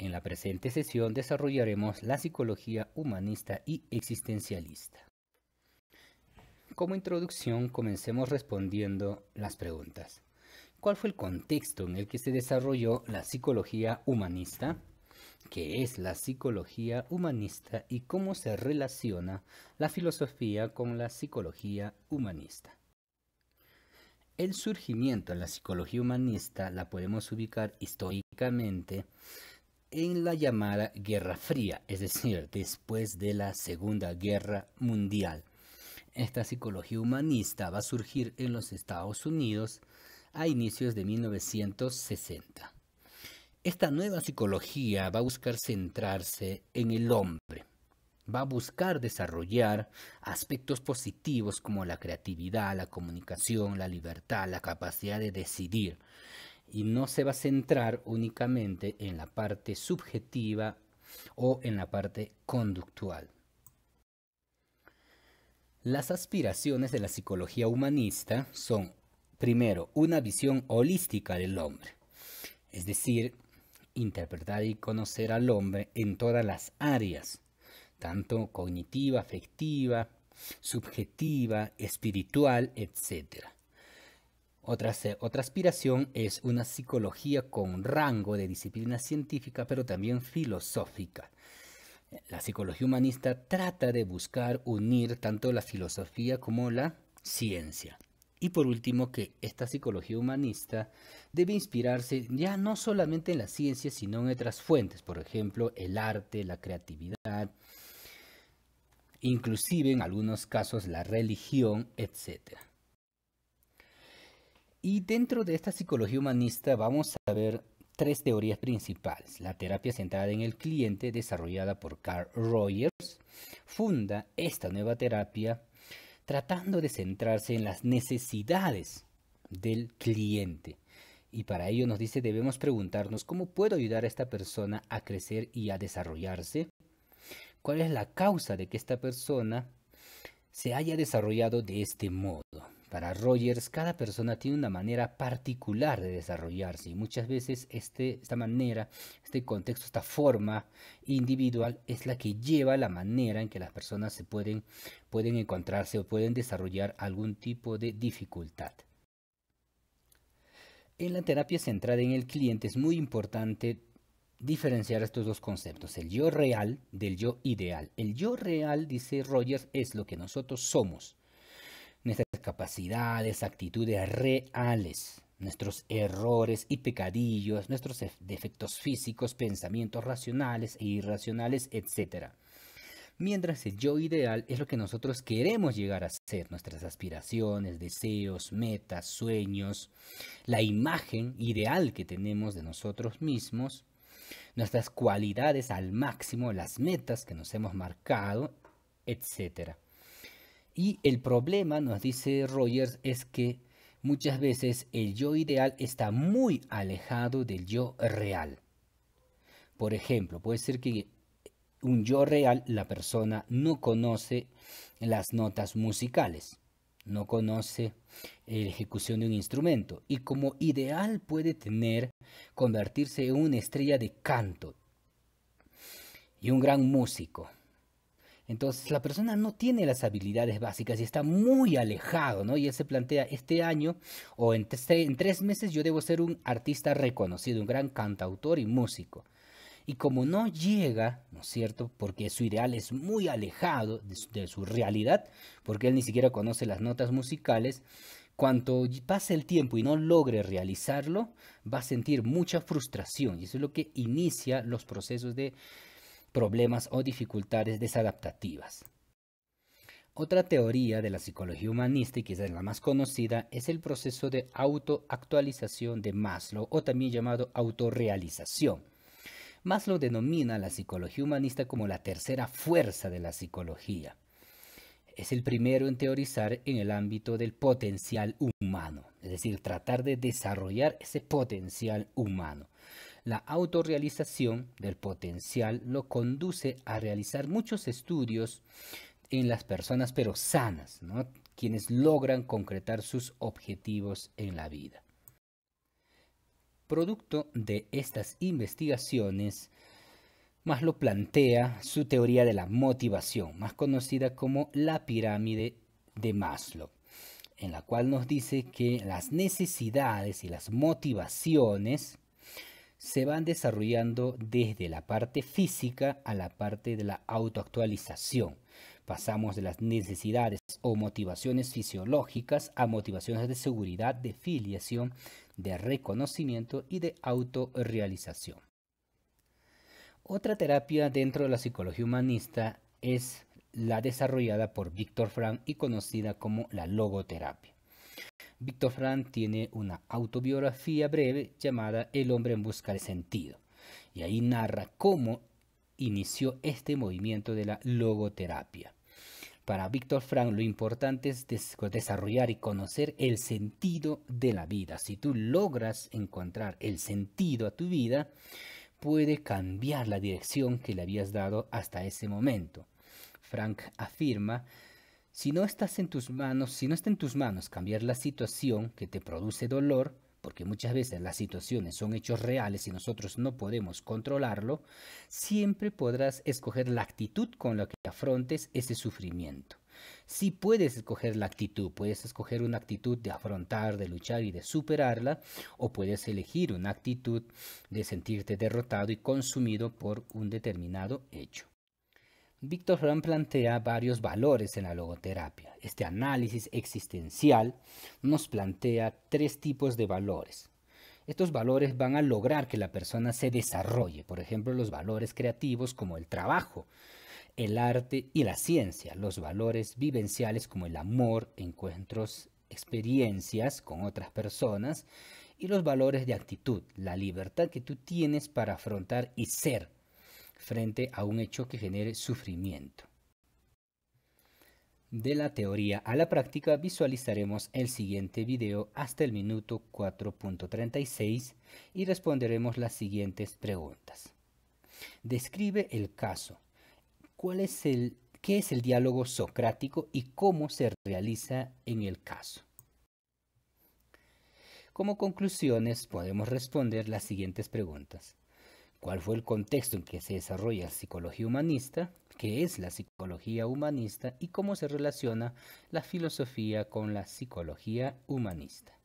En la presente sesión desarrollaremos la psicología humanista y existencialista. Como introducción, comencemos respondiendo las preguntas. ¿Cuál fue el contexto en el que se desarrolló la psicología humanista? ¿Qué es la psicología humanista y cómo se relaciona la filosofía con la psicología humanista? El surgimiento de la psicología humanista la podemos ubicar históricamente en la llamada Guerra Fría, es decir, después de la Segunda Guerra Mundial. Esta psicología humanista va a surgir en los Estados Unidos a inicios de 1960. Esta nueva psicología va a buscar centrarse en el hombre, va a buscar desarrollar aspectos positivos como la creatividad, la comunicación, la libertad, la capacidad de decidir y no se va a centrar únicamente en la parte subjetiva o en la parte conductual. Las aspiraciones de la psicología humanista son, primero, una visión holística del hombre, es decir, interpretar y conocer al hombre en todas las áreas, tanto cognitiva, afectiva, subjetiva, espiritual, etc. Otra, aspiración es una psicología con rango de disciplina científica, pero también filosófica. La psicología humanista trata de buscar unir tanto la filosofía como la ciencia. Y por último, que esta psicología humanista debe inspirarse ya no solamente en la ciencia, sino en otras fuentes, por ejemplo, el arte, la creatividad, inclusive en algunos casos la religión, etc. Y dentro de esta psicología humanista vamos a ver tres teorías principales. La terapia centrada en el cliente, desarrollada por Carl Rogers, funda esta nueva terapia tratando de centrarse en las necesidades del cliente. Y para ello nos dice debemos preguntarnos cómo puedo ayudar a esta persona a crecer y a desarrollarse. ¿Cuál es la causa de que esta persona se haya desarrollado de este modo? Para Rogers, cada persona tiene una manera particular de desarrollarse y muchas veces este, esta manera, este contexto, esta forma individual es la que lleva la manera en que las personas se pueden, pueden encontrarse o pueden desarrollar algún tipo de dificultad. En la terapia centrada en el cliente es muy importante diferenciar estos dos conceptos, el yo real del yo ideal. El yo real, dice Rogers, es lo que nosotros somos nuestras capacidades, actitudes reales, nuestros errores y pecadillos, nuestros defectos físicos, pensamientos racionales e irracionales, etc. Mientras el yo ideal es lo que nosotros queremos llegar a ser, nuestras aspiraciones, deseos, metas, sueños, la imagen ideal que tenemos de nosotros mismos, nuestras cualidades al máximo, las metas que nos hemos marcado, etc. Y el problema, nos dice Rogers, es que muchas veces el yo ideal está muy alejado del yo real. Por ejemplo, puede ser que un yo real, la persona no conoce las notas musicales, no conoce la ejecución de un instrumento y como ideal puede tener convertirse en una estrella de canto y un gran músico. Entonces la persona no tiene las habilidades básicas y está muy alejado, ¿no? Y él se plantea, este año o en, tres meses yo debo ser un artista reconocido, un gran cantautor y músico. Y como no llega, ¿no es cierto? Porque su ideal es muy alejado de su, de su, realidad, porque él ni siquiera conoce las notas musicales, cuanto pase el tiempo y no logre realizarlo, va a sentir mucha frustración. Y eso es lo que inicia los procesos de problemas o dificultades desadaptativas. Otra teoría de la psicología humanista, y quizás la más conocida, es el proceso de autoactualización de Maslow, o también llamado autorrealización. Maslow denomina a la psicología humanista como la tercera fuerza de la psicología. Es el primero en teorizar en el ámbito del potencial humano, es decir, tratar de desarrollar ese potencial humano. La autorrealización del potencial lo conduce a realizar muchos estudios en las personas, pero sanas, ¿no? quienes logran concretar sus objetivos en la vida. Producto de estas investigaciones, Maslow plantea su teoría de la motivación, más conocida como la pirámide de Maslow, en la cual nos dice que las necesidades y las motivaciones se van desarrollando desde la parte física a la parte de la autoactualización. Pasamos de las necesidades o motivaciones fisiológicas a motivaciones de seguridad, de filiación, de reconocimiento y de autorrealización. Otra terapia dentro de la psicología humanista es la desarrollada por Víctor Frank y conocida como la logoterapia. Víctor Frank tiene una autobiografía breve llamada El hombre en busca de sentido. Y ahí narra cómo inició este movimiento de la logoterapia. Para Víctor Frank lo importante es desarrollar y conocer el sentido de la vida. Si tú logras encontrar el sentido a tu vida, puede cambiar la dirección que le habías dado hasta ese momento. Frank afirma si no estás en tus manos, si no está en tus manos cambiar la situación que te produce dolor, porque muchas veces las situaciones son hechos reales y nosotros no podemos controlarlo, siempre podrás escoger la actitud con la que afrontes ese sufrimiento. Si puedes escoger la actitud, puedes escoger una actitud de afrontar, de luchar y de superarla, o puedes elegir una actitud de sentirte derrotado y consumido por un determinado hecho. Víctor Frank plantea varios valores en la logoterapia. Este análisis existencial nos plantea tres tipos de valores. Estos valores van a lograr que la persona se desarrolle, por ejemplo, los valores creativos como el trabajo, el arte y la ciencia, los valores vivenciales como el amor, encuentros, experiencias con otras personas y los valores de actitud, la libertad que tú tienes para afrontar y ser frente a un hecho que genere sufrimiento. De la teoría a la práctica visualizaremos el siguiente video hasta el minuto 4.36 y responderemos las siguientes preguntas. Describe el caso. ¿Qué es el diálogo socrático y cómo se realiza en el caso? Como conclusiones podemos responder las siguientes preguntas cuál fue el contexto en que se desarrolla la psicología humanista, qué es la psicología humanista y cómo se relaciona la filosofía con la psicología humanista.